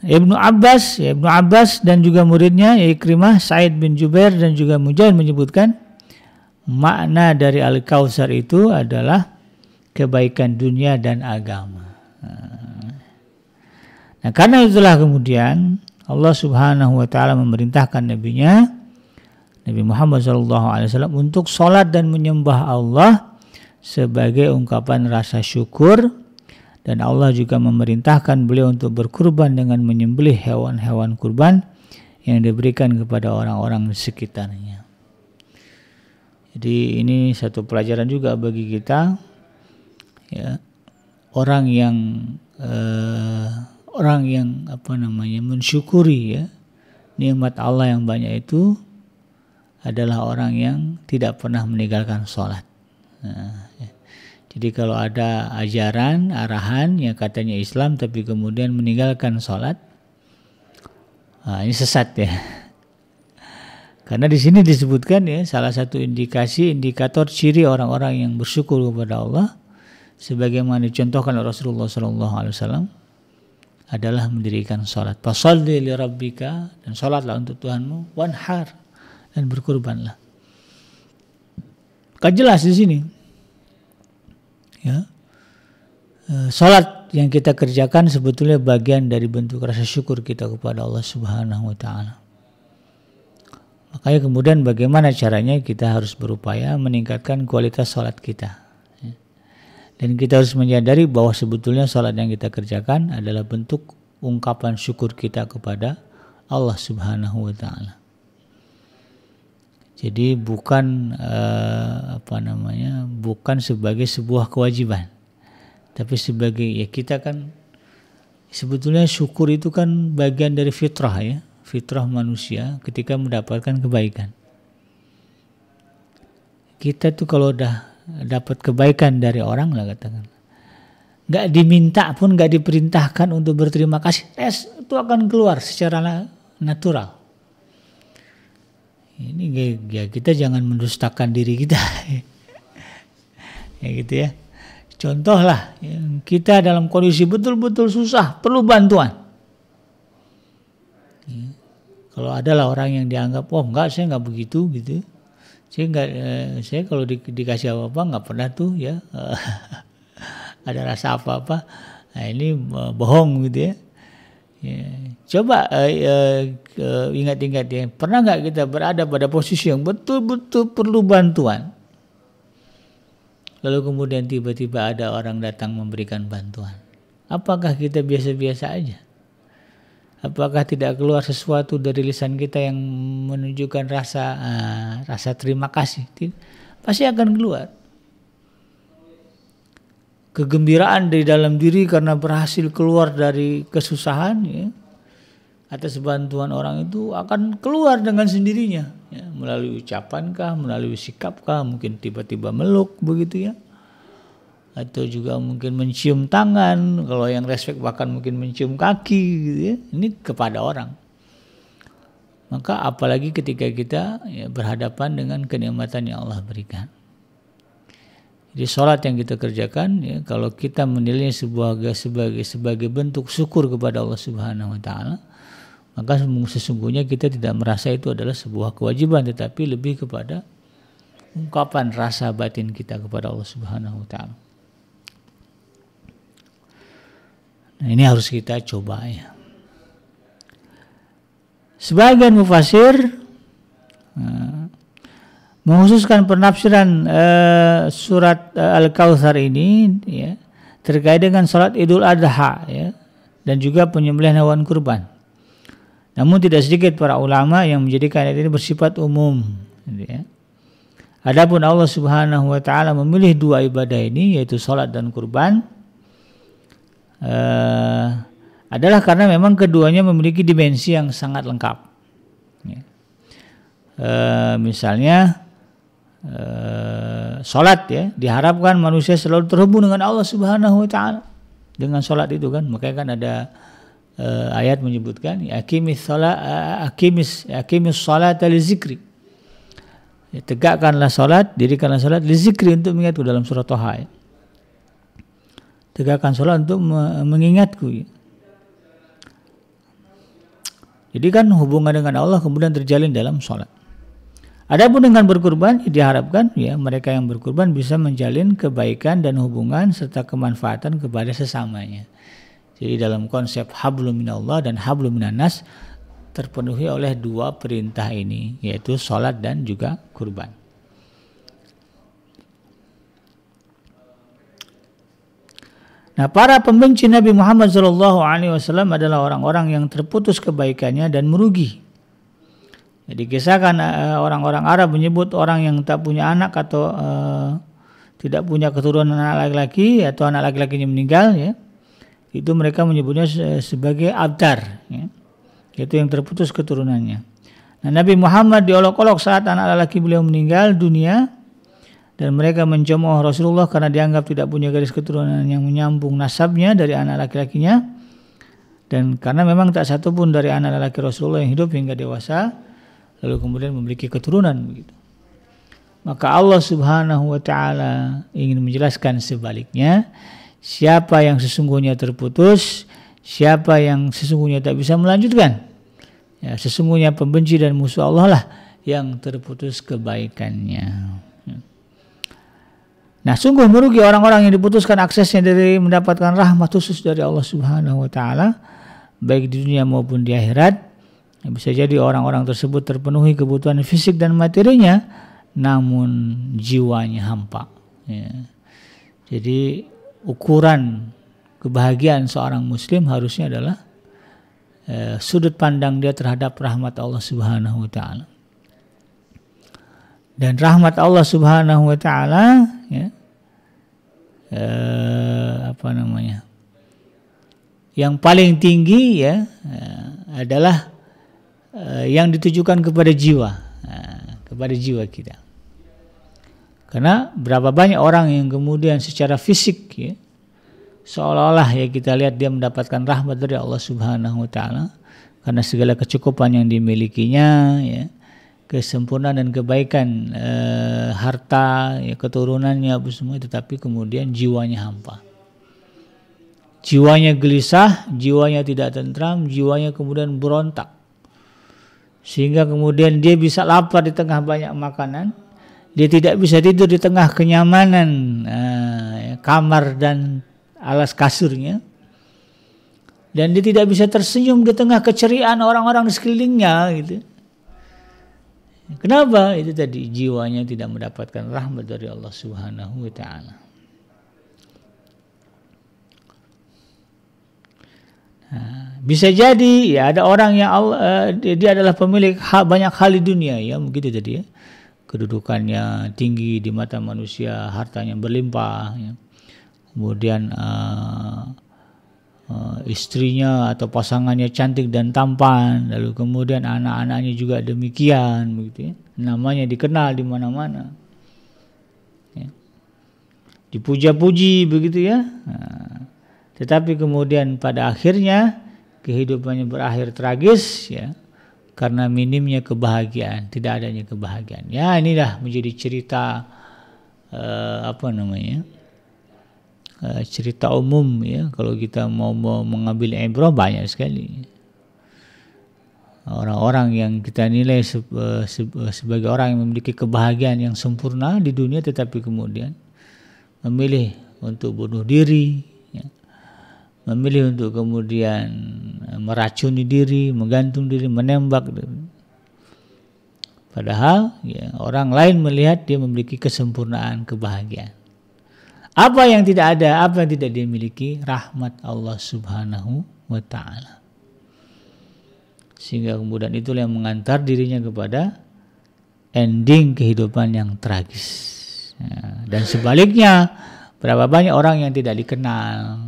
Ibnu Abbas, ya Ibnu Abbas dan juga muridnya ya Ikrimah, Said bin Jubair dan juga Mujahid menyebutkan makna dari Al-Kausar itu adalah kebaikan dunia dan agama. Nah, karena itulah kemudian Allah Subhanahu wa taala memerintahkan nabinya Nabi Muhammad SAW untuk sholat dan menyembah Allah sebagai ungkapan rasa syukur dan Allah juga memerintahkan beliau untuk berkurban dengan menyembelih hewan-hewan kurban yang diberikan kepada orang-orang di sekitarnya. Jadi ini satu pelajaran juga bagi kita ya orang yang eh, orang yang apa namanya mensyukuri ya nikmat Allah yang banyak itu adalah orang yang tidak pernah meninggalkan sholat. Nah, ya jadi kalau ada ajaran, arahan yang katanya Islam tapi kemudian meninggalkan sholat, nah ini sesat ya. Karena di sini disebutkan ya salah satu indikasi indikator ciri orang-orang yang bersyukur kepada Allah sebagaimana dicontohkan Rasulullah Shallallahu Alaihi Wasallam adalah mendirikan sholat. Fasalli li rabbika dan sholatlah untuk Tuhanmu. Wanhar dan berkurbanlah. Kan di sini ya eh, salat yang kita kerjakan sebetulnya bagian dari bentuk rasa syukur kita kepada Allah Subhanahu wa taala makanya kemudian bagaimana caranya kita harus berupaya meningkatkan kualitas salat kita ya. dan kita harus menyadari bahwa sebetulnya salat yang kita kerjakan adalah bentuk ungkapan syukur kita kepada Allah Subhanahu wa taala. Jadi bukan uh, apa namanya, bukan sebagai sebuah kewajiban, tapi sebagai ya kita kan sebetulnya syukur itu kan bagian dari fitrah ya, fitrah manusia ketika mendapatkan kebaikan. Kita tuh kalau udah dapat kebaikan dari orang lah katakan, nggak diminta pun nggak diperintahkan untuk berterima kasih, tes itu akan keluar secara natural ini ya, ya kita jangan mendustakan diri kita ya gitu ya contoh lah kita dalam kondisi betul-betul susah perlu bantuan ya. kalau adalah orang yang dianggap oh enggak saya enggak begitu gitu saya enggak eh, saya kalau di, dikasih apa-apa enggak pernah tuh ya ada rasa apa-apa nah ini eh, bohong gitu ya Ya. Coba eh, eh, eh, ingat-ingat uh, uh, ingat ya, pernah nggak kita berada pada posisi yang betul-betul perlu bantuan? Lalu kemudian tiba-tiba ada orang datang memberikan bantuan. Apakah kita biasa-biasa aja? Apakah tidak keluar sesuatu dari lisan kita yang menunjukkan rasa uh, rasa terima kasih? Pasti akan keluar kegembiraan dari dalam diri karena berhasil keluar dari kesusahan ya, atas bantuan orang itu akan keluar dengan sendirinya ya, melalui ucapankah, melalui sikapkah, mungkin tiba-tiba meluk begitu ya atau juga mungkin mencium tangan kalau yang respect bahkan mungkin mencium kaki gitu ya ini kepada orang maka apalagi ketika kita ya, berhadapan dengan kenikmatan yang Allah berikan jadi sholat yang kita kerjakan, ya, kalau kita menilai sebagai sebagai sebagai bentuk syukur kepada Allah Subhanahu Wa Taala, maka sesungguhnya kita tidak merasa itu adalah sebuah kewajiban, tetapi lebih kepada ungkapan rasa batin kita kepada Allah Subhanahu Wa Taala. Nah ini harus kita coba ya. Sebagian mufasir nah, menghususkan penafsiran uh, surat uh, Al-Kautsar ini ya, terkait dengan salat Idul Adha ya, dan juga penyembelihan hewan kurban. Namun tidak sedikit para ulama yang menjadikan ini bersifat umum. Ya. Adapun Allah Subhanahu wa taala memilih dua ibadah ini yaitu salat dan kurban uh, adalah karena memang keduanya memiliki dimensi yang sangat lengkap. Ya. Uh, misalnya Eh, sholat ya diharapkan manusia selalu terhubung dengan Allah Subhanahu Wa Taala dengan sholat itu kan makanya kan ada uh, ayat menyebutkan akimis sholat akimis akimis sholat al ya, tegakkanlah sholat dirikanlah sholat li untuk mengingatku dalam surat Toha ya. tegakkan sholat untuk mengingatku ya. Jadi kan hubungan dengan Allah kemudian terjalin dalam sholat. Adapun dengan berkurban diharapkan ya mereka yang berkurban bisa menjalin kebaikan dan hubungan serta kemanfaatan kepada sesamanya. Jadi dalam konsep hablum minallah dan hablum minanas terpenuhi oleh dua perintah ini yaitu sholat dan juga kurban. Nah, para pembenci Nabi Muhammad SAW adalah orang-orang yang terputus kebaikannya dan merugi Ya, dikisahkan eh, orang-orang Arab menyebut orang yang tak punya anak atau uh, tidak punya keturunan anak laki-laki atau anak laki-lakinya meninggal ya itu mereka menyebutnya sebagai abdar ya. yaitu yang terputus keturunannya nah, Nabi Muhammad diolok-olok saat anak laki beliau meninggal dunia dan mereka mencemooh Rasulullah karena dianggap tidak punya garis keturunan yang menyambung nasabnya dari anak laki-lakinya dan karena memang tak satu pun dari anak laki Rasulullah yang hidup hingga dewasa lalu kemudian memiliki keturunan begitu. Maka Allah Subhanahu wa taala ingin menjelaskan sebaliknya, siapa yang sesungguhnya terputus, siapa yang sesungguhnya tak bisa melanjutkan. Ya, sesungguhnya pembenci dan musuh Allah lah yang terputus kebaikannya. Nah, sungguh merugi orang-orang yang diputuskan aksesnya dari mendapatkan rahmat khusus dari Allah Subhanahu wa taala baik di dunia maupun di akhirat Ya, bisa jadi orang-orang tersebut terpenuhi kebutuhan fisik dan materinya, namun jiwanya hampa. Ya. Jadi ukuran kebahagiaan seorang Muslim harusnya adalah eh, sudut pandang dia terhadap rahmat Allah Subhanahu Wa Taala. Dan rahmat Allah Subhanahu Wa Taala, ya, eh, apa namanya, yang paling tinggi ya eh, adalah Eh, yang ditujukan kepada jiwa, eh, kepada jiwa kita. Karena berapa banyak orang yang kemudian secara fisik ya, seolah-olah ya kita lihat dia mendapatkan rahmat dari Allah Subhanahu wa taala karena segala kecukupan yang dimilikinya ya kesempurnaan dan kebaikan e, harta ya, keturunannya apa semua tetapi kemudian jiwanya hampa jiwanya gelisah jiwanya tidak tentram jiwanya kemudian berontak sehingga kemudian dia bisa lapar di tengah banyak makanan. Dia tidak bisa tidur di tengah kenyamanan eh, ya, kamar dan alas kasurnya. Dan dia tidak bisa tersenyum di tengah keceriaan orang-orang di sekelilingnya gitu. Kenapa? Itu tadi jiwanya tidak mendapatkan rahmat dari Allah Subhanahu wa taala. Ah, bisa jadi ya ada orang yang Allah, eh, dia adalah pemilik banyak hal di dunia ya begitu jadi ya. Kedudukannya tinggi di mata manusia, hartanya berlimpah ya. Kemudian uh, uh, istrinya atau pasangannya cantik dan tampan, lalu kemudian anak-anaknya juga demikian begitu ya. Namanya dikenal di mana-mana. Ya. Dipuja-puji begitu ya. Nah tetapi kemudian pada akhirnya kehidupannya berakhir tragis ya karena minimnya kebahagiaan, tidak adanya kebahagiaan. Ya inilah menjadi cerita uh, apa namanya? uh, cerita umum ya kalau kita mau, mau mengambil ibrah banyak sekali. Orang-orang yang kita nilai se eh, se sebagai orang yang memiliki kebahagiaan yang sempurna di dunia tetapi kemudian memilih untuk bunuh diri memilih untuk kemudian eh, meracuni diri, menggantung diri, menembak. Padahal ya, orang lain melihat dia memiliki kesempurnaan, kebahagiaan. Apa yang tidak ada, apa yang tidak dimiliki, rahmat Allah Subhanahu wa taala. Sehingga kemudian itulah yang mengantar dirinya kepada ending kehidupan yang tragis. Ya, dan sebaliknya, berapa banyak orang yang tidak dikenal,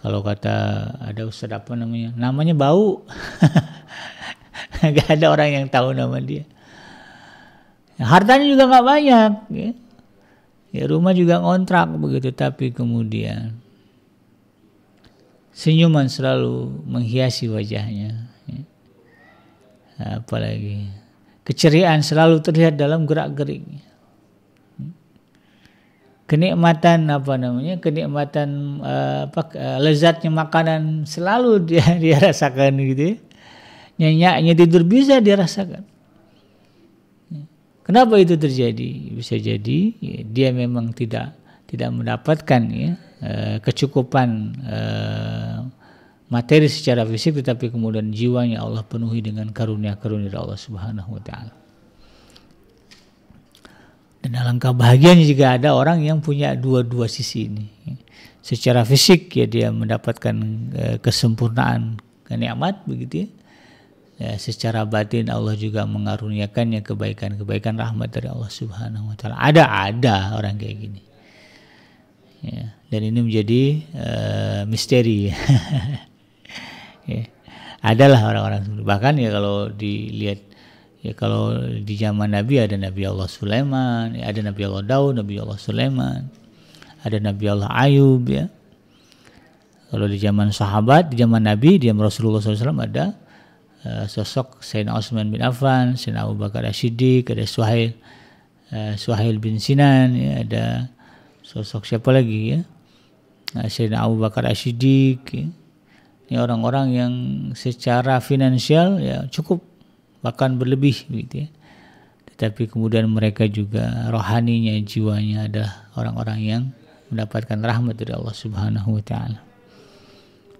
kalau kata ada ustadz apa namanya? Namanya bau. gak ada orang yang tahu nama dia. Hartanya juga nggak banyak. Ya. ya rumah juga ngontrak begitu. Tapi kemudian senyuman selalu menghiasi wajahnya. Ya. Apalagi keceriaan selalu terlihat dalam gerak-geriknya kenikmatan apa namanya kenikmatan uh, apa eh, lezatnya makanan selalu dia dia rasakan gitu ya. nyenyaknya tidur bisa dia rasakan kenapa itu terjadi bisa jadi ya, dia memang tidak tidak mendapatkan ya uh, kecukupan uh, materi secara fisik tetapi kemudian jiwanya Allah penuhi dengan karunia-karunia Allah Subhanahu wa taala dan alangkah bahagianya jika ada orang yang punya dua-dua sisi ini. Secara fisik ya dia mendapatkan eh, kesempurnaan kenikmat begitu ya. ya. Secara batin Allah juga mengaruniakannya kebaikan-kebaikan rahmat dari Allah Subhanahu wa taala. Ada ada orang kayak gini. Ya, dan ini menjadi uh, misteri. ya. Adalah orang-orang bahkan ya kalau dilihat Ya kalau di zaman Nabi ada Nabi Allah Sulaiman, ya ada Nabi Allah Daud, Nabi Allah Sulaiman, ada Nabi Allah Ayub ya. Kalau di zaman sahabat, di zaman Nabi, di zaman Rasulullah SAW ada uh, sosok Sayyidina Osman bin Affan, Sayyidina Abu Bakar Ashidik, ada Suhail, uh, Suhail bin Sinan, ya, ada sosok siapa lagi ya, uh, Sayyidina Abu Bakar Ashidik. siddiq Ya. Ini orang-orang yang secara finansial ya cukup bahkan berlebih begitu ya tetapi kemudian mereka juga rohaninya jiwanya ada orang-orang yang mendapatkan rahmat dari Allah Subhanahu wa taala.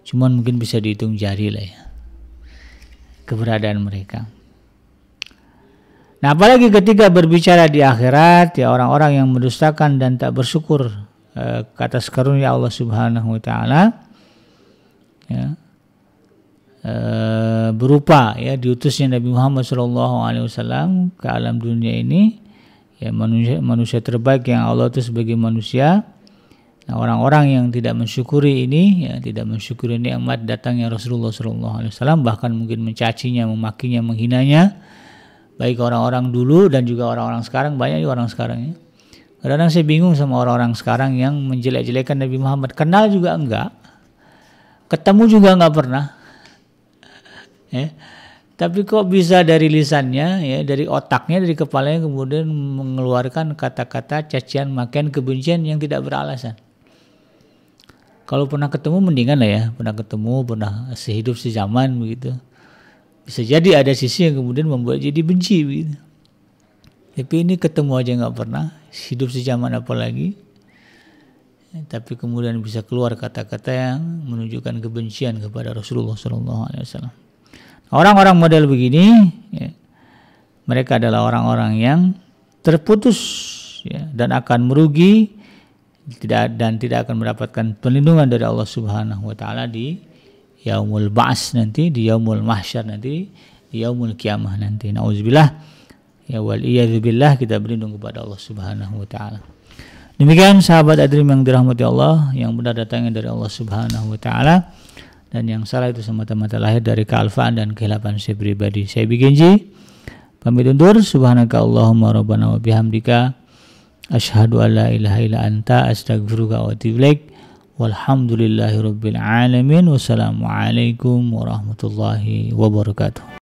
Cuman mungkin bisa dihitung jari lah ya keberadaan mereka. Nah, apalagi ketika berbicara di akhirat ya orang-orang yang mendustakan dan tak bersyukur eh, ke atas karunia Allah Subhanahu wa taala ya Eh, berupa ya diutusnya Nabi Muhammad SAW ke alam dunia ini ya manusia manusia terbaik yang Allah itu sebagai manusia orang nah, orang-orang yang tidak mensyukuri ini, ya, tidak mensyukuri nikmat datangnya Rasulullah SAW, bahkan mungkin mencacinya, memakinya, menghinanya, baik orang-orang dulu dan juga orang-orang sekarang, banyak juga orang sekarang ya. kadang saya bingung sama orang-orang sekarang yang menjelek-jelekan Nabi Muhammad, kenal juga enggak, ketemu juga enggak pernah, ya. Tapi kok bisa dari lisannya, ya, dari otaknya, dari kepalanya kemudian mengeluarkan kata-kata cacian, makian, kebencian yang tidak beralasan. Kalau pernah ketemu mendingan lah ya, pernah ketemu, pernah sehidup sejaman begitu. Bisa jadi ada sisi yang kemudian membuat jadi benci begitu. Tapi ini ketemu aja nggak pernah, hidup sejaman apalagi. Tapi kemudian bisa keluar kata-kata yang menunjukkan kebencian kepada Rasulullah SAW. Orang-orang model begini, ya, mereka adalah orang-orang yang terputus ya, dan akan merugi tidak dan tidak akan mendapatkan perlindungan dari Allah Subhanahu wa taala di yaumul ba'as nanti di yaumul mahsyar nanti di yaumul kiamah nanti nauzubillah ya wal iyadzubillah kita berlindung kepada Allah Subhanahu wa taala demikian sahabat adrim yang dirahmati Allah yang benar datangnya dari Allah Subhanahu wa taala dan yang salah itu semata-mata lahir dari kealfaan dan kehilapan saya pribadi. Saya bikin ji, pamit undur, subhanaka Allahumma rabbana wa bihamdika, ashadu an la ilaha ila anta, astagfiruka wa tiblek, walhamdulillahi rabbil alamin, wassalamualaikum warahmatullahi wabarakatuh.